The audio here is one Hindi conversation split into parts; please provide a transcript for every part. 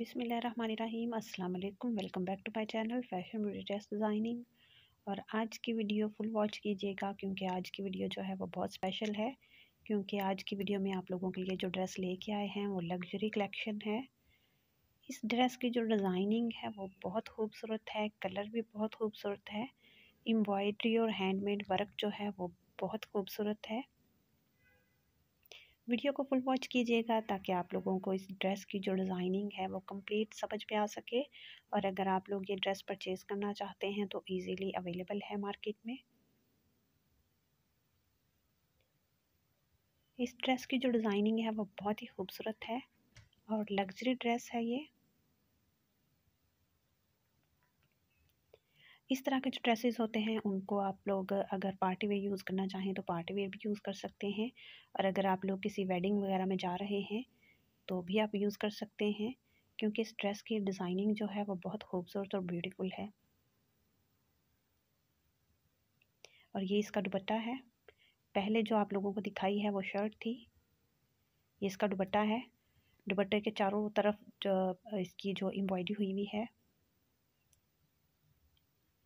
बिसमीम अल्लाम welcome back to my channel fashion beauty test designing और आज की वीडियो फुल वॉच कीजिएगा क्योंकि आज की वीडियो जो है वो बहुत स्पेशल है क्योंकि आज की वीडियो में आप लोगों के लिए जो ड्रेस लेके आए हैं वो लग्जरी कलेक्शन है इस ड्रेस की जो डिज़ाइनिंग है वो बहुत खूबसूरत है कलर भी बहुत खूबसूरत है एम्ब्रॉयड्री और हैंडमेड वर्क जो है वो बहुत खूबसूरत है वीडियो को फुल वॉच कीजिएगा ताकि आप लोगों को इस ड्रेस की जो डिज़ाइनिंग है वो कंप्लीट समझ में आ सके और अगर आप लोग ये ड्रेस परचेज़ करना चाहते हैं तो इजीली अवेलेबल है मार्केट में इस ड्रेस की जो डिज़ाइनिंग है वो बहुत ही खूबसूरत है और लग्जरी ड्रेस है ये इस तरह के जो ड्रेसेस होते हैं उनको आप लोग अगर पार्टी वेयर यूज़ करना चाहें तो पार्टी वेयर भी यूज़ कर सकते हैं और अगर आप लोग किसी वेडिंग वगैरह में जा रहे हैं तो भी आप यूज़ कर सकते हैं क्योंकि इस ड्रेस की डिज़ाइनिंग जो है वो बहुत खूबसूरत और ब्यूटीफुल है और ये इसका दुपट्टा है पहले जो आप लोगों को दिखाई है वो शर्ट थी ये इसका दुपट्टा है दुपट्टे के चारों तरफ जो इसकी जो एम्ब्रॉयडरी हुई हुई है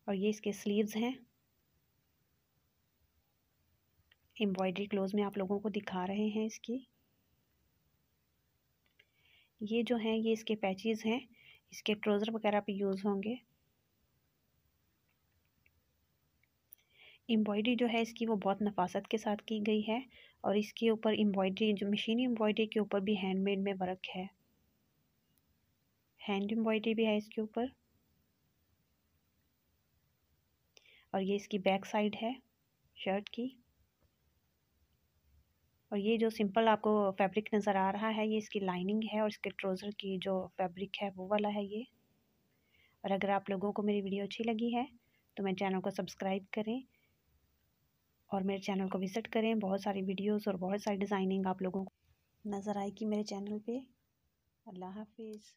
और ये इसके स्लीव्स हैं एम्ब्रॉयडरी क्लोज में आप लोगों को दिखा रहे हैं इसकी ये जो हैं ये इसके पैचेस हैं इसके ट्रोज़र वगैरह पे यूज़ होंगे एम्ब्रॉयडरी जो है इसकी वो बहुत नफासत के साथ की गई है और इसके ऊपर एम्ब्रॉयडरी जो मशीनी एम्ब्रॉयडरी के ऊपर भी हैंडमेड में वर्क है हैंड एम्ब्रॉयडरी भी है इसके ऊपर और ये इसकी बैक साइड है शर्ट की और ये जो सिंपल आपको फैब्रिक नज़र आ रहा है ये इसकी लाइनिंग है और इसके ट्रोज़र की जो फैब्रिक है वो वाला है ये और अगर आप लोगों को मेरी वीडियो अच्छी लगी है तो मेरे चैनल को सब्सक्राइब करें और मेरे चैनल को विज़िट करें बहुत सारी वीडियोस और बहुत सारी डिज़ाइनिंग आप लोगों को नज़र आएगी मेरे चैनल पे अल्लाह हाफिज़